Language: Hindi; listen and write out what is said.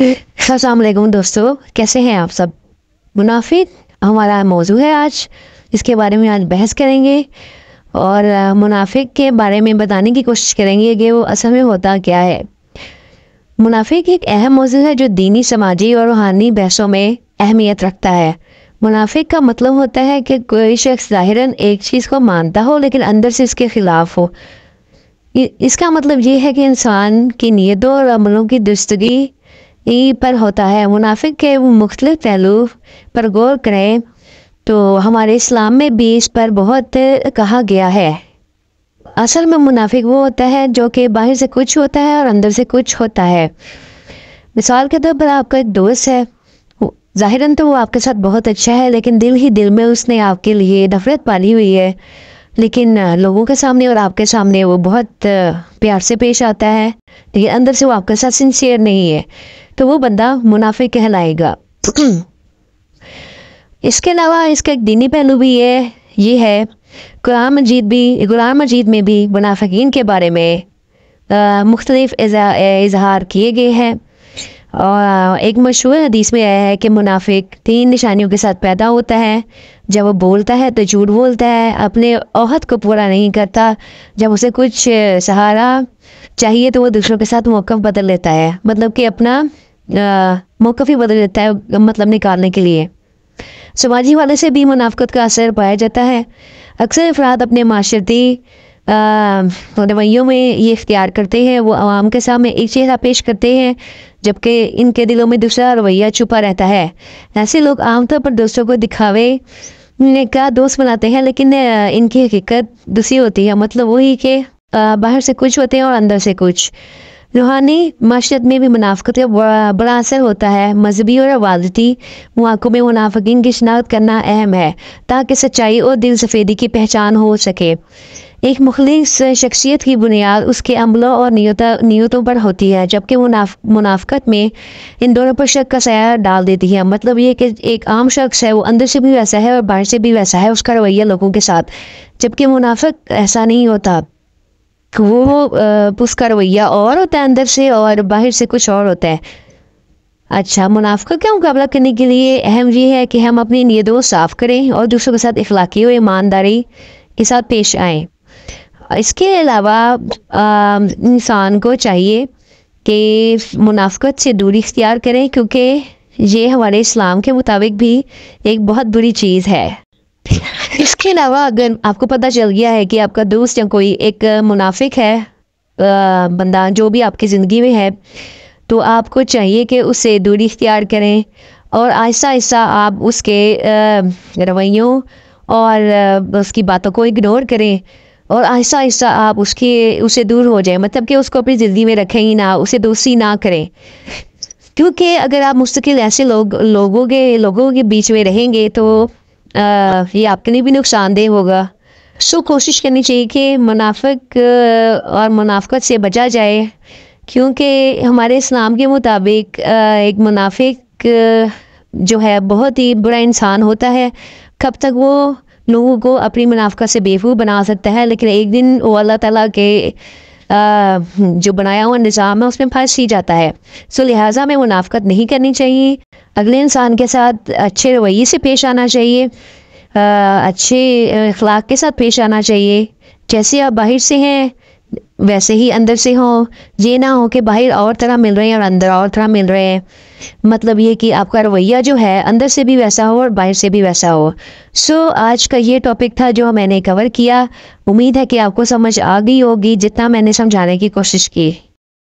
असलकुम दोस्तों कैसे हैं आप सब मुनाफिक हमारा मौजू है आज इसके बारे में आज बहस करेंगे और मुनाफिक के बारे में बताने की कोशिश करेंगे कि वो असल में होता क्या है मुनाफिक एक अहम मौजू है जो दीनी समाजी और रूहानी बहसों में अहमियत रखता है मुनाफिक का मतलब होता है कि कोई शख्स ज़ाहिर एक चीज़ को मानता हो लेकिन अंदर से इसके ख़िलाफ़ हो इसका मतलब ये है कि इंसान की नीयतों और अमलों की दुरुस्तगी ई पर होता है मुनाफिक के मुख्तल पहलू पर गौर करें तो हमारे इस्लाम में भी इस पर बहुत कहा गया है असल में मुनाफिक वो होता है जो कि बाहर से कुछ होता है और अंदर से कुछ होता है मिसाल के तौर पर आपका एक दोस्त है ज़ाहिरन तो वो आपके साथ बहुत अच्छा है लेकिन दिल ही दिल में उसने आपके लिए नफरत पाली हुई है लेकिन लोगों के सामने और आपके सामने वो बहुत प्यार से पेश आता है लेकिन अंदर से वो आपके साथ सिंसियर नहीं है तो वो बंदा मुनाफे कहलाएगा इसके अलावा इसका एक दीनी पहलू भी है ये है कुरान मजीद भी कुरान मजीद में भी मुनाफिकीन के बारे में मुख्तलिफ इजहार किए गए हैं और एक मशहूर हदीस में आया है कि मुनाफिक तीन निशानियों के साथ पैदा होता है जब वो बोलता है तो झूठ बोलता है अपने अहद को पूरा नहीं करता जब उसे कुछ सहारा चाहिए तो वो दूसरों के साथ मौक़ बदल लेता है मतलब कि अपना ही बदल जाता है मतलब निकालने के लिए समाजी हवाले से भी मुनाफत का असर पाया जाता है अक्सर अफराद अपने माशरती रवैयों में ये इख्तियार करते हैं वो आवाम के सामने एक चेहरा पेश करते हैं जबकि इनके दिलों में दूसरा रवैया छुपा रहता है ऐसे लोग आमतौर पर दोस्तों को दिखावे ने का दोस्त बनाते हैं लेकिन इनकी हकीकत दूसरी होती है मतलब वही कि बाहर से कुछ होते हैं और अंदर से कुछ रूहानी मशरत में भी मुनाफ़त का बड़ा, असर होता है मजहबी और आवादती मौाक़ों में मुनाफिन की शनाख्त करना अहम है ताकि सच्चाई और दिल सफ़ेदी की पहचान हो सके एक मुखलिस शख्सियत की बुनियाद उसके अमलों और नियोता नियतों पर होती है जबकि मुनाफ मुनाफ़त में इन दोनों पर शक का सया डाल देती है मतलब ये कि एक आम शख्स है वो अंदर से भी वैसा है और बाहर से भी वैसा है उसका रवैया लोगों के साथ जबकि मुनाफक ऐसा नहीं होता वो पुश रवैया और होता है अंदर से और बाहर से कुछ और होता है अच्छा मुनाफा का मुकाबला करने के लिए अहम ये है कि हम अपनी नीयतों साफ करें और दूसरों के साथ इखलाकी और ईमानदारी के साथ पेश आएँ इसके अलावा इंसान को चाहिए कि मुनाफत से दूरी इख्तियार करें क्योंकि ये हमारे इस्लाम के मुताबिक भी एक बहुत बुरी चीज़ है इसके अलावा अगर आपको पता चल गया है कि आपका दोस्त या कोई एक मुनाफिक है बंदा जो भी आपकी ज़िंदगी में है तो आपको चाहिए कि उससे दूरी इख्तियार करें और आहिस्ता आहिस्ता आप उसके रवैयों और उसकी बातों को इग्नोर करें और आहिस्ता आहिस्ता आप उसके उसे दूर हो जाएं मतलब कि उसको अपनी ज़िंदगी में रखें ही ना उसे दोस्ती ना करें क्योंकि अगर आप मुस्तकिल ऐसे लोग लोगों के लोगों के बीच में रहेंगे तो ये आपके लिए भी नुकसानदेह होगा सो कोशिश करनी चाहिए कि मुनाफिक और मुनाफत से बचा जाए क्योंकि हमारे इस्लाम के मुताबिक एक मुनाफिक जो है बहुत ही बुरा इंसान होता है कब तक वो लोगों को अपनी मुनाफा से बेवकूफ़ बना सकता है लेकिन एक दिन वो अल्लाह ताला के जो बनाया हुआ निज़ाम है उसमें फंस ही जाता है सो लिहाजा में मुनाफ्त नहीं करनी चाहिए अगले इंसान के साथ अच्छे रवैये से पेश आना चाहिए अच्छे अखलाक के साथ पेश आना चाहिए जैसे आप बाहर से हैं वैसे ही अंदर से हो ये ना हो कि बाहर और तरह मिल रहे हैं और अंदर और तरह मिल रहे हैं मतलब ये कि आपका रवैया जो है अंदर से भी वैसा हो और बाहर से भी वैसा हो सो so, आज का ये टॉपिक था जो मैंने कवर किया उम्मीद है कि आपको समझ आ गई होगी जितना मैंने समझाने की कोशिश की